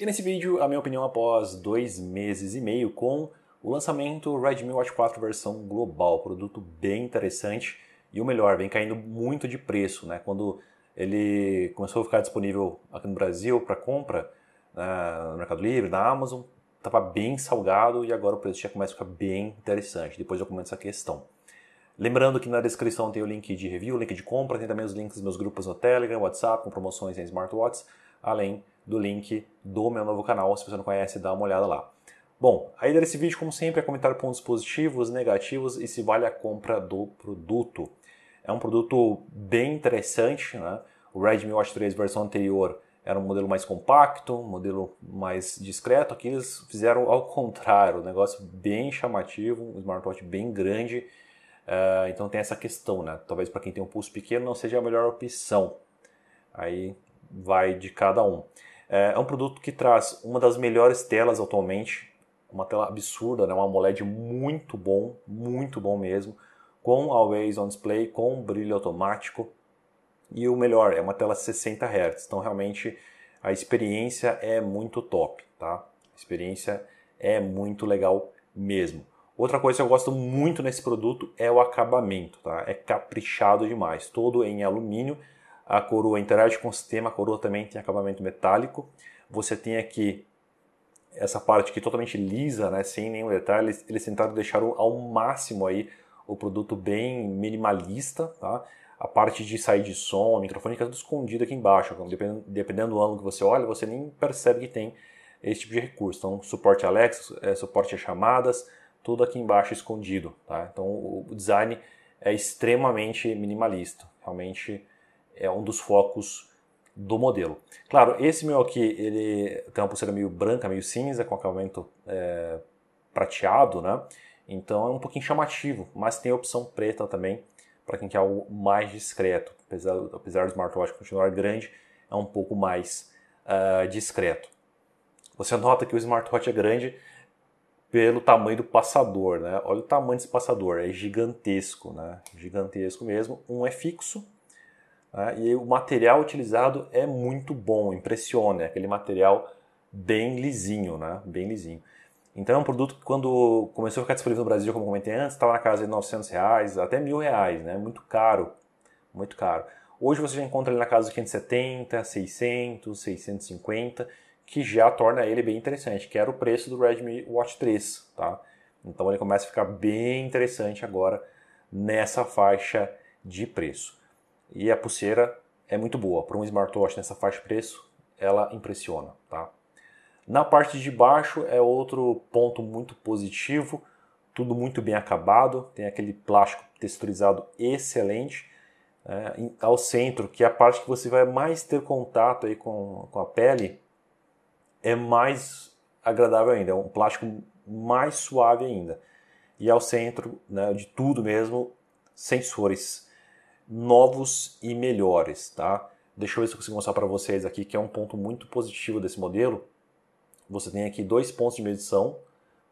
E nesse vídeo, a minha opinião após dois meses e meio com o lançamento Redmi Watch 4 versão global, produto bem interessante e o melhor, vem caindo muito de preço, né? Quando ele começou a ficar disponível aqui no Brasil para compra né, no Mercado Livre, na Amazon, estava bem salgado e agora o preço já começa a ficar bem interessante. Depois eu comento essa questão. Lembrando que na descrição tem o link de review, link de compra, tem também os links dos meus grupos no Telegram, WhatsApp, com promoções em smartwatches, além do link do meu novo canal. Se você não conhece, dá uma olhada lá. Bom, a ideia desse vídeo, como sempre, é comentar pontos positivos, negativos e se vale a compra do produto. É um produto bem interessante, né? O Redmi Watch 3 versão anterior era um modelo mais compacto, um modelo mais discreto. Aqui eles fizeram ao contrário, um negócio bem chamativo, um smartwatch bem grande. Uh, então tem essa questão, né? Talvez para quem tem um pulso pequeno não seja a melhor opção. Aí vai de cada um. É, é um produto que traz uma das melhores telas atualmente, uma tela absurda, né? um AMOLED muito bom, muito bom mesmo, com Always On Display, com brilho automático e o melhor, é uma tela 60 Hz, então realmente a experiência é muito top, tá? A experiência é muito legal mesmo. Outra coisa que eu gosto muito nesse produto é o acabamento, tá? É caprichado demais, todo em alumínio, a coroa interage com o sistema, a coroa também tem acabamento metálico. Você tem aqui essa parte aqui é totalmente lisa, né, sem nenhum detalhe. Eles, tentaram deixar ao máximo aí o produto bem minimalista, tá? A parte de sair de som, a microfone fica tudo escondido aqui embaixo. Então, dependendo, dependendo do ângulo que você olha, você nem percebe que tem esse tipo de recurso. Então, suporte Alexa, é, suporte a chamadas, tudo aqui embaixo escondido, tá? Então, o design é extremamente minimalista. Realmente é um dos focos do modelo. Claro, esse meu aqui, ele tem uma pulseira meio branca, meio cinza, com acabamento é, prateado, né? Então é um pouquinho chamativo, mas tem a opção preta também, para quem quer algo mais discreto. Apesar, apesar do smartwatch continuar grande, é um pouco mais uh, discreto. Você nota que o smartwatch é grande pelo tamanho do passador, né? Olha o tamanho desse passador, é gigantesco, né? Gigantesco mesmo. Um é fixo, né? E o material utilizado é muito bom, impressiona, é aquele material bem lisinho, né? Bem lisinho. Então é um produto que quando começou a ficar disponível no Brasil, como comentei antes, estava na casa de 900 reais, até mil reais, né? Muito caro, muito caro. Hoje você já encontra ele na casa de 570, 600, 650, que já torna ele bem interessante, que era o preço do Redmi Watch 3, tá? Então ele começa a ficar bem interessante agora nessa faixa de preço. E a pulseira é muito boa. Para um smartwatch nessa faixa de preço, ela impressiona. Tá? Na parte de baixo é outro ponto muito positivo, tudo muito bem acabado, tem aquele plástico texturizado excelente. É, ao centro, que é a parte que você vai mais ter contato aí com, com a pele, é mais agradável ainda, é um plástico mais suave ainda. E ao centro né, de tudo mesmo, sensores novos e melhores, tá? Deixa eu ver se eu consigo mostrar para vocês aqui, que é um ponto muito positivo desse modelo. Você tem aqui dois pontos de medição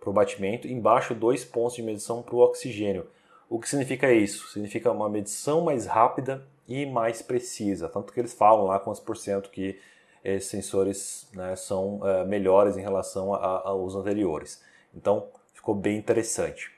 para o batimento, embaixo dois pontos de medição para o oxigênio. O que significa isso? Significa uma medição mais rápida e mais precisa. Tanto que eles falam lá quantos por cento que esses eh, sensores né, são eh, melhores em relação aos anteriores. Então, ficou bem interessante.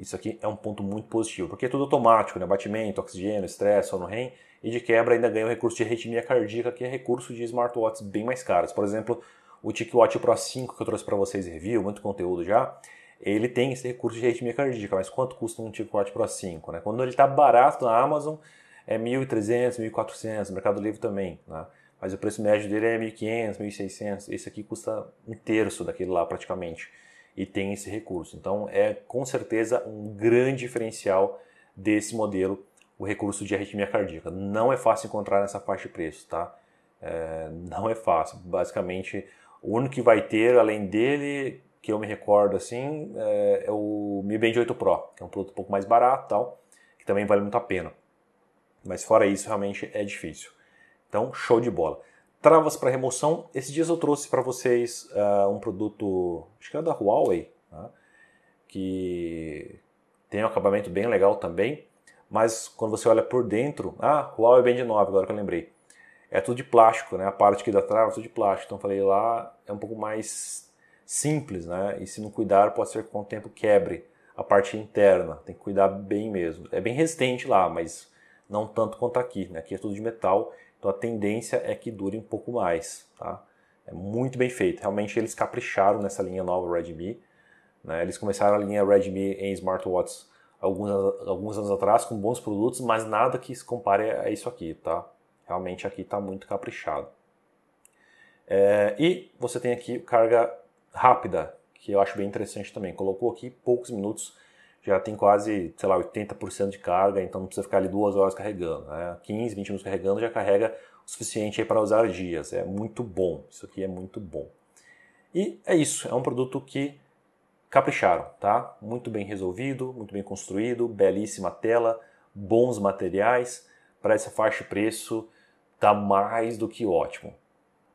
Isso aqui é um ponto muito positivo, porque é tudo automático, né? Batimento, oxigênio, estresse, sono REM, e de quebra ainda ganha o recurso de arritmia cardíaca, que é recurso de smartwatches bem mais caros. Por exemplo, o TicWatch Pro 5 que eu trouxe para vocês em review, muito conteúdo já, ele tem esse recurso de arritmia cardíaca, mas quanto custa um TicWatch Pro 5, né? Quando ele está barato na Amazon, é 1.300, 1.400, Mercado Livre também, né? Mas o preço médio dele é 1.500, 1.600, esse aqui custa um terço daquele lá praticamente e tem esse recurso. Então é com certeza um grande diferencial desse modelo o recurso de arritmia cardíaca. Não é fácil encontrar nessa faixa de preço, tá? É, não é fácil. Basicamente, o único que vai ter além dele, que eu me recordo assim, é, é o Mi Band 8 Pro, que é um produto um pouco mais barato, tal, que também vale muito a pena. Mas fora isso, realmente é difícil. Então, show de bola. Travas para remoção. Esses dias eu trouxe para vocês uh, um produto, acho que é da Huawei, né? que tem um acabamento bem legal também, mas quando você olha por dentro, ah, Huawei Band 9, agora que eu lembrei. É tudo de plástico, né? A parte aqui da trava é tudo de plástico. Então falei lá, é um pouco mais simples, né? E se não cuidar, pode ser que com o tempo quebre a parte interna. Tem que cuidar bem mesmo. É bem resistente lá, mas não tanto quanto aqui, né? Aqui é tudo de metal então a tendência é que dure um pouco mais, tá? É muito bem feito. Realmente eles capricharam nessa linha nova Redmi. Né? Eles começaram a linha Redmi em smartwatches alguns, alguns anos atrás com bons produtos, mas nada que se compare a isso aqui, tá? Realmente aqui está muito caprichado. É, e você tem aqui carga rápida, que eu acho bem interessante também. Colocou aqui poucos minutos já tem quase, sei lá, 80% de carga, então não precisa ficar ali duas horas carregando. Né? 15, 20 minutos carregando já carrega o suficiente para usar dias. É muito bom, isso aqui é muito bom. E é isso, é um produto que capricharam, tá? Muito bem resolvido, muito bem construído, belíssima tela, bons materiais, para essa faixa de preço tá mais do que ótimo.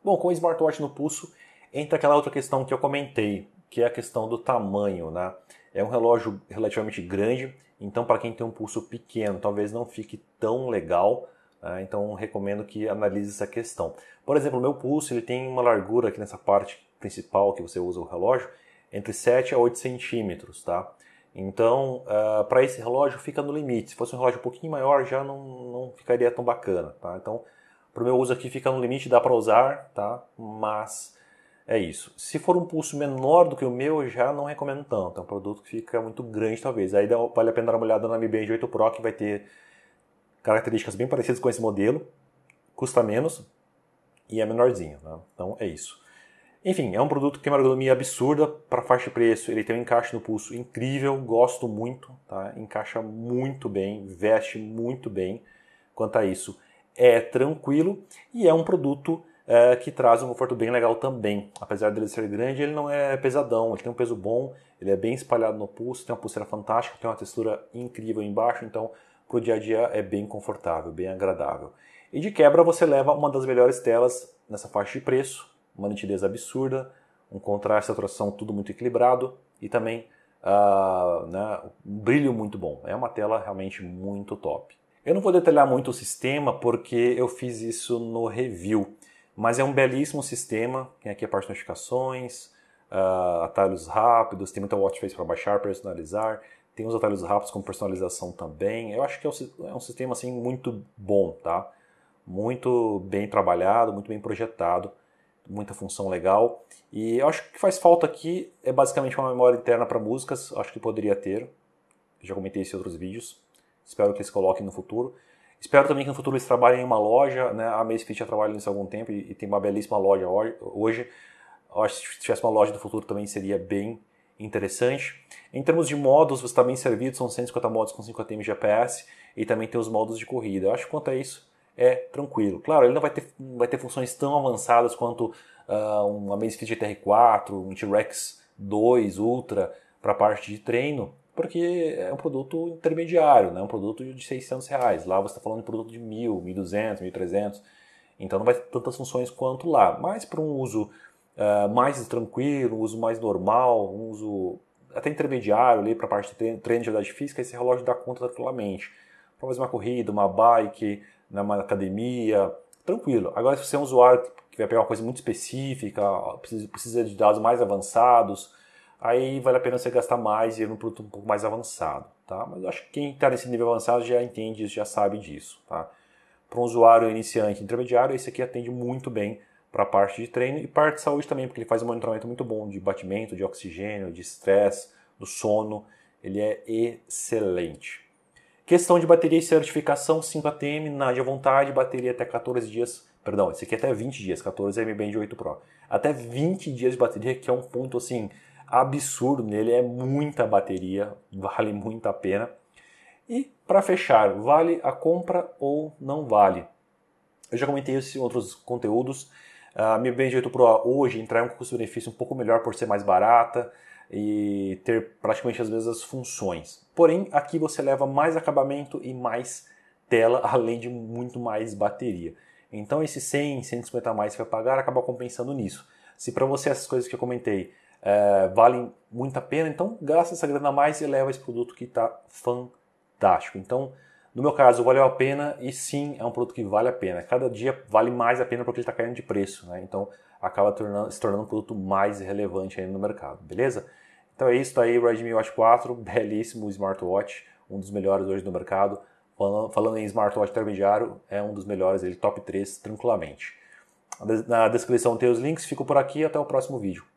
Bom, com o smartwatch no pulso, entra aquela outra questão que eu comentei, que é a questão do tamanho, né? É um relógio relativamente grande, então para quem tem um pulso pequeno, talvez não fique tão legal. Né? Então recomendo que analise essa questão. Por exemplo, o meu pulso ele tem uma largura aqui nessa parte principal que você usa o relógio entre 7 a 8 centímetros, tá? Então, uh, eh, para esse relógio fica no limite. Se fosse um relógio um pouquinho maior, já não, não ficaria tão bacana, tá? Então, para o meu uso aqui fica no limite, dá para usar, tá? Mas é isso. Se for um pulso menor do que o meu, eu já não recomendo tanto. É um produto que fica muito grande, talvez. Aí vale a pena dar uma olhada na Mi Band 8 Pro, que vai ter características bem parecidas com esse modelo. Custa menos e é menorzinho. Né? Então, é isso. Enfim, é um produto que tem uma ergonomia absurda para faixa de preço. Ele tem um encaixe no pulso incrível, gosto muito, tá? Encaixa muito bem, veste muito bem. Quanto a isso, é tranquilo e é um produto é, que traz um conforto bem legal também. Apesar dele ser grande, ele não é pesadão, ele tem um peso bom, ele é bem espalhado no pulso, tem uma pulseira fantástica, tem uma textura incrível embaixo, então para o dia a dia é bem confortável, bem agradável. E de quebra você leva uma das melhores telas nessa faixa de preço, uma nitidez absurda, um contraste, saturação tudo muito equilibrado e também uh, né, um brilho muito bom. É uma tela realmente muito top. Eu não vou detalhar muito o sistema porque eu fiz isso no review. Mas é um belíssimo sistema, tem aqui a parte de notificações, uh, atalhos rápidos, tem muita watch face para baixar, personalizar, tem os atalhos rápidos com personalização também. Eu acho que é um, é um sistema assim muito bom, tá? Muito bem trabalhado, muito bem projetado, muita função legal. E eu acho que faz falta aqui é basicamente uma memória interna para músicas, acho que poderia ter. Já comentei isso em outros vídeos. Espero que eles coloquem no futuro. Espero também que no futuro eles trabalhem em uma loja, né? A Macefit já trabalha nisso há algum tempo e, e tem uma belíssima loja hoje. Eu acho que se tivesse uma loja do futuro também seria bem interessante. Em termos de modos, você está bem servido, são 150 modos com 50M GPS e também tem os modos de corrida. Eu acho que quanto a isso é tranquilo. Claro, ele não vai ter, vai ter funções tão avançadas quanto uh, ah, um Amazfit GTR4, um T-Rex 2 Ultra para a parte de treino, porque é um produto intermediário, né? um produto de 600 reais. Lá você está falando de produto de 1.000, 1.200, 1.300. Então não vai ter tantas funções quanto lá. Mas para um uso uh, mais tranquilo, um uso mais normal, um uso até intermediário ali para a parte de treino de atividade física, esse relógio dá conta tranquilamente. Para fazer uma corrida, uma bike, numa né, academia, tranquilo. Agora, se você é um usuário que vai pegar uma coisa muito específica, precisa de dados mais avançados, aí vale a pena você gastar mais e ir num produto um pouco mais avançado, tá? Mas eu acho que quem está nesse nível avançado já entende isso, já sabe disso, tá? Para um usuário iniciante intermediário, esse aqui atende muito bem para a parte de treino e parte de saúde também, porque ele faz um monitoramento muito bom de batimento, de oxigênio, de estresse, do sono. Ele é excelente. Questão de bateria e certificação 5ATM, nade à vontade, bateria até 14 dias, perdão, esse aqui é até 20 dias, 14 é de 8 Pro. Até 20 dias de bateria, que é um ponto assim, absurdo nele, é muita bateria, vale muito a pena. E para fechar, vale a compra ou não vale? Eu já comentei isso em outros conteúdos. A ah, minha Band 8 Pro hoje entrega um custo-benefício um pouco melhor por ser mais barata e ter praticamente as mesmas funções. Porém, aqui você leva mais acabamento e mais tela, além de muito mais bateria. Então, esse 100, 150 a mais que vai pagar acaba compensando nisso. Se para você essas coisas que eu comentei é, valem muito a pena. Então, gasta essa grana a mais e leva esse produto que está fantástico. Então, no meu caso, valeu a pena e sim, é um produto que vale a pena. Cada dia vale mais a pena porque ele está caindo de preço, né? Então, acaba tornando, se tornando um produto mais relevante aí no mercado, beleza? Então é isso, tá aí o Redmi Watch 4, belíssimo smartwatch, um dos melhores hoje no mercado. Falando, falando em smartwatch intermediário, é um dos melhores, ele top 3 tranquilamente. Na descrição tem os links, fico por aqui até o próximo vídeo.